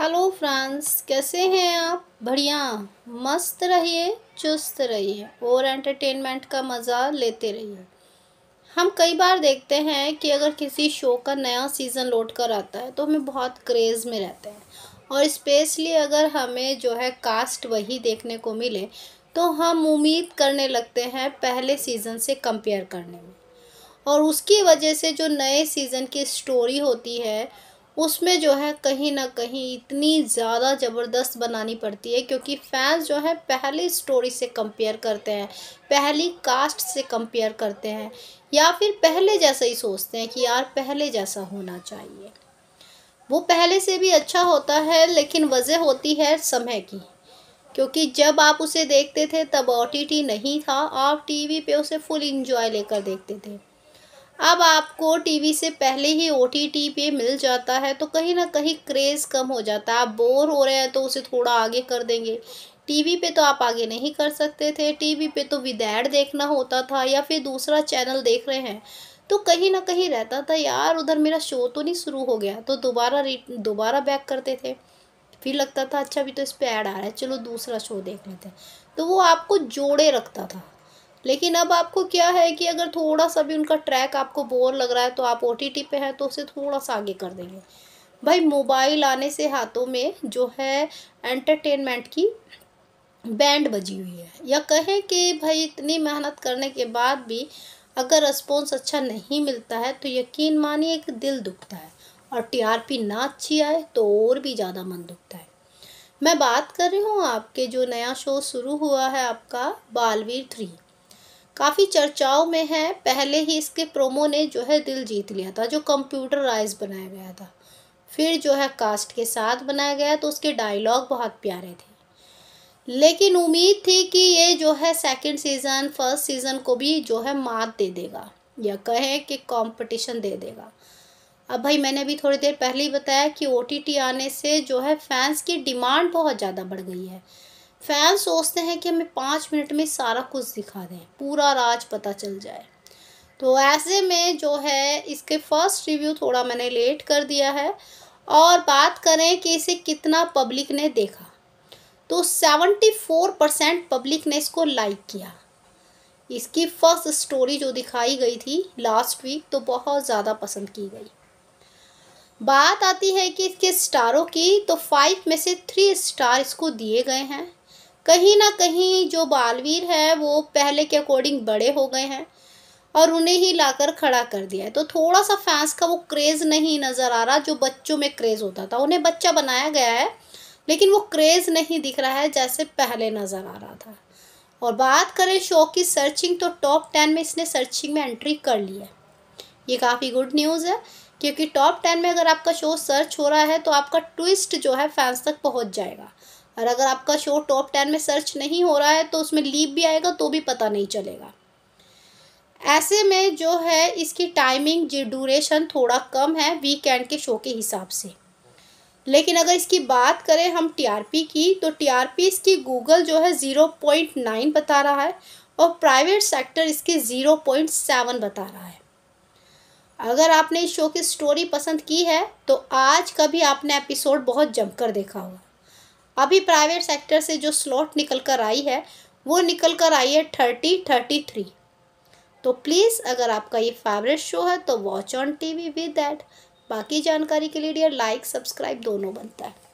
hello friends कैसे हैं आप बढ़िया मस्त रहिए चुस्त रहिए और एंटरटेनमेंट का मज़ा लेते रहिए हम कई बार देखते हैं कि अगर किसी शो का नया सीज़न लौट कर आता है तो हमें बहुत क्रेज़ में रहते हैं और स्पेशली अगर हमें जो है कास्ट वही देखने को मिले तो हम उम्मीद करने लगते हैं पहले सीज़न से कंपेयर करने में और उसकी वजह से जो नए सीज़न की स्टोरी होती है उसमें जो है कहीं ना कहीं इतनी ज़्यादा ज़बरदस्त बनानी पड़ती है क्योंकि फैंस जो है पहली स्टोरी से कंपेयर करते हैं पहली कास्ट से कंपेयर करते हैं या फिर पहले जैसा ही सोचते हैं कि यार पहले जैसा होना चाहिए वो पहले से भी अच्छा होता है लेकिन वजह होती है समय की क्योंकि जब आप उसे देखते थे तब ओ नहीं था आप टीवी पे उसे फुल इंजॉय लेकर देखते थे अब आपको टीवी से पहले ही ओ टी पे मिल जाता है तो कहीं ना कहीं क्रेज़ कम हो जाता है आप बोर हो रहे हैं तो उसे थोड़ा आगे कर देंगे टीवी पे तो आप आगे नहीं कर सकते थे टीवी पे तो विदैड देखना होता था या फिर दूसरा चैनल देख रहे हैं तो कहीं ना कहीं रहता था यार उधर मेरा शो तो नहीं शुरू हो गया तो दोबारा दोबारा बैक करते थे फिर लगता था अच्छा अभी तो इस पर ऐड आ रहा है चलो दूसरा शो देख लेते हैं तो वो आपको जोड़े रखता था लेकिन अब आपको क्या है कि अगर थोड़ा सा भी उनका ट्रैक आपको बोर लग रहा है तो आप ओ पे हैं तो उसे थोड़ा सा आगे कर देंगे भाई मोबाइल आने से हाथों में जो है एंटरटेनमेंट की बैंड बजी हुई है या कहें कि भाई इतनी मेहनत करने के बाद भी अगर रिस्पॉन्स अच्छा नहीं मिलता है तो यकीन मानिए कि दिल दुखता है और टीआरपी ना अच्छी आए तो और भी ज़्यादा मन दुखता है मैं बात कर रही हूँ आपके जो नया शो शुरू हुआ है आपका बालवीर थ्री काफ़ी चर्चाओं में है पहले ही इसके प्रोमो ने जो है दिल जीत लिया था जो कंप्यूटराइज बनाया गया था फिर जो है कास्ट के साथ बनाया गया तो उसके डायलॉग बहुत प्यारे थे लेकिन उम्मीद थी कि ये जो है सेकंड सीज़न फर्स्ट सीज़न को भी जो है मात दे देगा या कहें कि कंपटीशन दे देगा अब भाई मैंने अभी थोड़ी देर पहले ही बताया कि ओ आने से जो है फैंस की डिमांड बहुत ज़्यादा बढ़ गई है फैन सोचते हैं कि हमें पाँच मिनट में सारा कुछ दिखा दें पूरा राज पता चल जाए तो ऐसे में जो है इसके फर्स्ट रिव्यू थोड़ा मैंने लेट कर दिया है और बात करें कि इसे कितना पब्लिक ने देखा तो सेवेंटी फोर परसेंट पब्लिक ने इसको लाइक किया इसकी फर्स्ट स्टोरी जो दिखाई गई थी लास्ट वीक तो बहुत ज़्यादा पसंद की गई बात आती है कि इसके स्टारों की तो फाइव में से थ्री स्टार इसको दिए गए हैं कहीं ना कहीं जो बालवीर है वो पहले के अकॉर्डिंग बड़े हो गए हैं और उन्हें ही लाकर खड़ा कर दिया है तो थोड़ा सा फैंस का वो क्रेज़ नहीं नज़र आ रहा जो बच्चों में क्रेज़ होता था उन्हें बच्चा बनाया गया है लेकिन वो क्रेज़ नहीं दिख रहा है जैसे पहले नज़र आ रहा था और बात करें शो की सर्चिंग तो टॉप टेन में इसने सर्चिंग में एंट्री कर ली है ये काफ़ी गुड न्यूज़ है क्योंकि टॉप टेन में अगर आपका शो सर्च हो रहा है तो आपका ट्विस्ट जो है फैंस तक पहुँच जाएगा और अगर आपका शो टॉप टेन में सर्च नहीं हो रहा है तो उसमें लीप भी आएगा तो भी पता नहीं चलेगा ऐसे में जो है इसकी टाइमिंग जो ड्यूरेशन थोड़ा कम है वीकेंड के शो के हिसाब से लेकिन अगर इसकी बात करें हम टीआरपी की तो टीआरपी इसकी गूगल जो है ज़ीरो पॉइंट नाइन बता रहा है और प्राइवेट सेक्टर इसके ज़ीरो पॉइंट सेवन बता रहा है अगर आपने इस शो की स्टोरी पसंद की है तो आज का भी आपने एपिसोड बहुत जमकर देखा होगा अभी प्राइवेट सेक्टर से जो स्लॉट निकल कर आई है वो निकल कर आई है थर्टी थर्टी थ्री तो प्लीज़ अगर आपका ये फेवरेट शो है तो watch on TV with that बाकी जानकारी के लिए डियर लाइक सब्सक्राइब दोनों बनता है